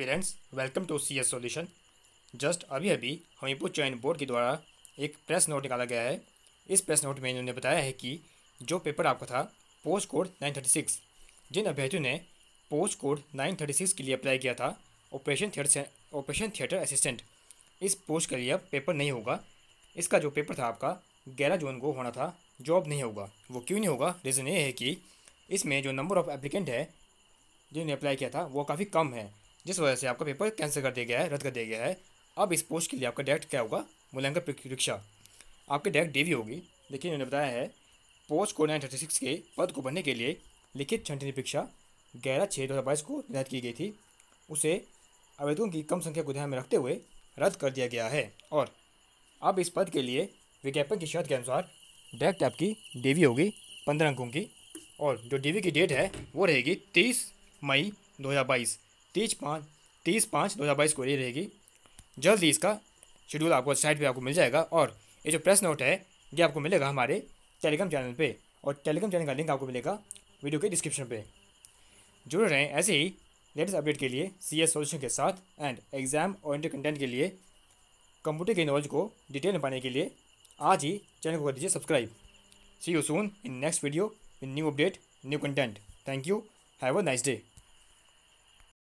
aspirants welcome to C S solution just अभी अभी हमीरपुर चयन बोर्ड के द्वारा एक प्रेस नोट निकाला गया है इस प्रेस नोट में इन्होंने बताया है कि जो पेपर आपका था पोस्ट कोड 936 जिन अभ्यर्थियों ने पोस्ट कोड 936 के लिए अप्लाई किया था operation theatre operation theatre assistant इस पोस्ट के लिए पेपर नहीं होगा इसका जो पेपर था आपका ग्यारह जून को होना था जो अब नहीं होगा वो क्यों नहीं होगा रीज़न ये है कि इसमें जो नंबर ऑफ एप्लीकेंट है जिन्होंने अप्लाई किया था वो काफ़ी कम है जिस वजह से आपका पेपर कैंसिल कर दिया गया है रद्द कर दिया गया है अब इस पोस्ट के लिए आपका डायरेक्ट क्या होगा मूल्यांकन परीक्षा आपकी डायरेक्ट डेवी होगी देखिए उन्होंने बताया है पोस्ट को नाइन थर्टी सिक्स के पद को भरने के लिए लिखित छंटनी परीक्षा ग्यारह छः दो हज़ार बाईस को निर्धारित की गई थी उसे आवेदकों की कम संख्या को ध्यान में रखते हुए रद्द कर दिया गया है और अब इस पद के लिए विज्ञापन की शर्त के अनुसार डायरेक्ट आपकी डेवी होगी पंद्रह अंकों की और जो डीवी की डेट है वो रहेगी तीस मई दो हज़ार बाईस तीस पाँच तीस पाँच दो हज़ार बाईस को ये रहेगी जल्द ही इसका शेड्यूल आपको साइट पे आपको मिल जाएगा और ये जो प्रेस नोट है ये आपको मिलेगा हमारे टेलीग्राम चैनल पे और टेलीग्राम चैनल का लिंक आपको मिलेगा वीडियो के डिस्क्रिप्शन पे जुड़े रहें ऐसे ही लेटेस्ट अपडेट के लिए सी एस सोल्यूशन के साथ एंड एग्जाम और इंटर कंटेंट के लिए कंप्यूटर के नॉलेज को डिटेल में पाने के लिए आज ही चैनल को कर दीजिए subscribe see you soon in next video in new update new content thank you have a nice day